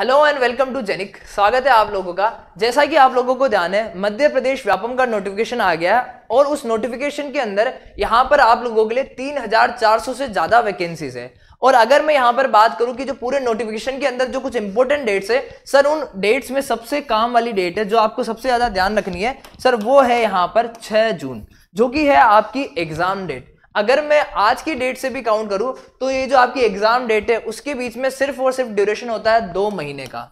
hello and welcome to जेनिक स्वागत है आप लोगों का जैसा कि आप लोगों को ध्यान है मध्य प्रदेश व्यापम का नोटिफिकेशन आ गया है और उस नोटिफिकेशन के अंदर यहाँ पर आप लोगों के लिए 3,400 से ज़्यादा वैकेंसीज है और अगर मैं यहाँ पर बात करूँ कि जो पूरे नोटिफिकेशन के अंदर जो कुछ इंपॉर्टेंट डेट्स है सर उन डेट्स में सबसे काम वाली डेट है जो आपको सबसे ज़्यादा ध्यान रखनी है सर वो है यहाँ पर छः जून जो कि है आपकी एग्जाम डेट अगर मैं आज की डेट से भी काउंट करूं तो ये जो आपकी एग्जाम डेट है उसके बीच में सिर्फ और सिर्फ ड्यूरेशन होता है दो महीने का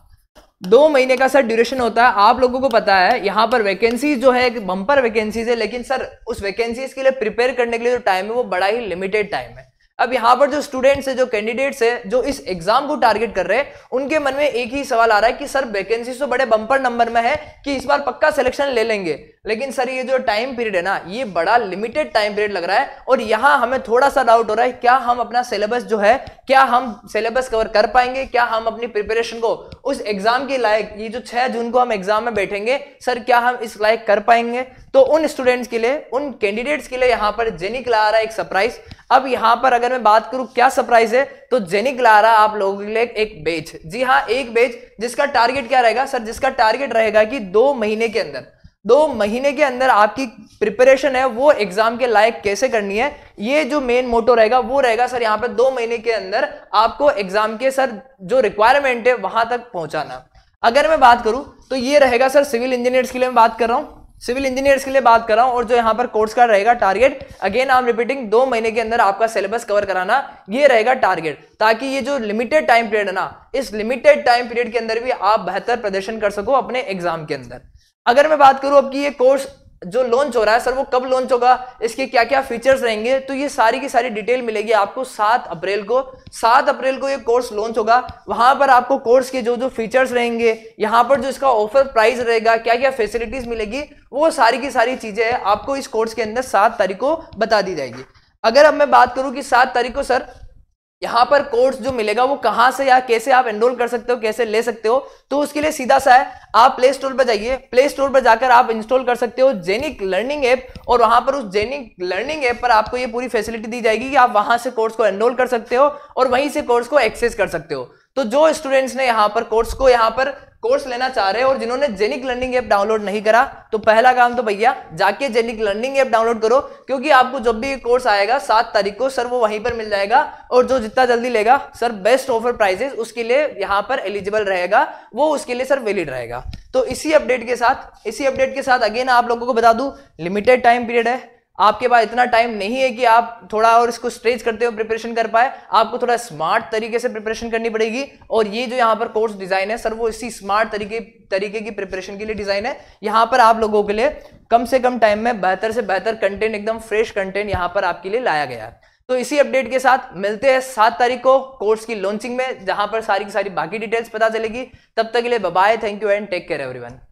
दो महीने का सर ड्यूरेशन होता है आप लोगों को पता है यहाँ पर वैकेंसीज जो है बम्पर वैकेंसीज है लेकिन सर उस वैकेंसीज के लिए प्रिपेयर करने के लिए जो टाइम है वो बड़ा ही लिमिटेड टाइम है अब यहाँ पर जो स्टूडेंट्स है जो कैंडिडेट्स है जो इस एग्जाम को टारगेट कर रहे हैं उनके मन में एक ही सवाल आ रहा है कि सर वैकेंसीज तो बड़े बम्पर नंबर में है कि इस बार पक्का सिलेक्शन ले लेंगे लेकिन सर ये जो टाइम पीरियड है ना ये बड़ा लिमिटेड टाइम पीरियड लग रहा है और यहां हमें थोड़ा सा डाउट हो रहा है क्या हम अपना सिलेबस जो है क्या हम सिलेबस कवर कर पाएंगे क्या हम अपनी प्रिपरेशन को उस एग्जाम के लायक ये जो छह जून को हम एग्जाम में बैठेंगे सर क्या हम इस लायक कर पाएंगे तो उन स्टूडेंट्स के लिए उन कैंडिडेट्स के लिए यहां पर जेनिक ला रहा है एक सरप्राइज अब यहां पर अगर मैं बात करूं क्या सरप्राइज है तो जेनिक ला रहा आप लोगों के लिए एक बेच जी हाँ एक बेच जिसका टारगेट क्या रहेगा सर जिसका टारगेट रहेगा कि दो महीने के अंदर दो महीने के अंदर आपकी प्रिपरेशन है वो एग्जाम के लायक कैसे करनी है ये जो मेन मोटो रहेगा वो रहेगा सर यहाँ पर दो महीने के अंदर आपको एग्जाम के सर जो रिक्वायरमेंट है वहां तक पहुंचाना अगर मैं बात करूं तो ये रहेगा सर सिविल इंजीनियर्स के लिए मैं बात कर रहा हूँ सिविल इंजीनियर्स के लिए बात कर रहा हूँ और जो यहाँ पर कोर्स का रहेगा target again I am repeating दो महीने के अंदर आपका सिलेबस कवर कराना ये रहेगा टारगेट ताकि ये जो लिमिटेड टाइम पीरियड है ना इस लिमिटेड टाइम पीरियड के अंदर भी आप बेहतर प्रदर्शन कर सको अपने एग्जाम के अंदर अगर मैं बात करूं अब ये कोर्स जो लॉन्च हो रहा है सर वो कब लॉन्च होगा इसके क्या क्या फीचर्स रहेंगे तो ये सारी की सारी डिटेल मिलेगी आपको सात अप्रैल को सात अप्रैल को ये कोर्स लॉन्च होगा वहां पर आपको कोर्स के जो जो फीचर्स रहेंगे यहाँ पर जो इसका ऑफर प्राइस रहेगा क्या क्या फैसिलिटीज मिलेगी वो सारी की सारी चीजें आपको इस कोर्स के अंदर सात तारीख को बता दी जाएगी अगर अब मैं बात करूँ कि सात तारीख को सर यहां पर कोर्स जो मिलेगा वो कहां से या कैसे आप एनरोल कर सकते हो कैसे ले सकते हो तो उसके लिए सीधा सा है आप प्ले स्टोर पर जाइए प्ले स्टोर पर जाकर आप इंस्टॉल कर सकते हो जेनिक लर्निंग ऐप और वहां पर उस जेनिक लर्निंग ऐप पर आपको ये पूरी फैसिलिटी दी जाएगी कि आप वहां से कोर्स को एनरोल कर सकते हो और वहीं से कोर्स को एक्सेस कर सकते हो तो जो स्टूडेंट्स ने यहाँ पर कोर्स को यहाँ पर कोर्स लेना चाह रहे हैं और जिन्होंने जेनिक लर्निंग ऐप डाउनलोड नहीं करा तो पहला काम तो भैया जाके जेनिक लर्निंग ऐप डाउनलोड करो क्योंकि आपको जब भी कोर्स आएगा सात तारीख को सर वो वहीं पर मिल जाएगा और जो जितना जल्दी लेगा सर बेस्ट ऑफर प्राइजेस उसके लिए यहाँ पर एलिजिबल रहेगा वो उसके लिए सर वेलिड रहेगा तो इसी अपडेट के साथ इसी अपडेट के साथ अगेन आप लोगों को बता दू लिमिटेड टाइम पीरियड है आपके पास इतना टाइम नहीं है कि आप थोड़ा और इसको स्ट्रेच करते हुए प्रिपरेशन कर पाए आपको थोड़ा स्मार्ट तरीके से प्रिपरेशन करनी पड़ेगी और ये जो यहाँ पर कोर्स डिजाइन है सर वो इसी स्मार्ट तरीके तरीके की प्रिपरेशन के लिए डिजाइन है यहाँ पर आप लोगों के लिए कम से कम टाइम में बेहतर से बेहतर कंटेंट एकदम फ्रेश कंटेंट यहाँ पर आपके लिए लाया गया है तो इसी अपडेट के साथ मिलते हैं सात तारीख को कोर्स की लॉन्चिंग में जहां पर सारी की सारी बाकी डिटेल्स पता चलेगी तब तक के लिए bye thank you and take care everyone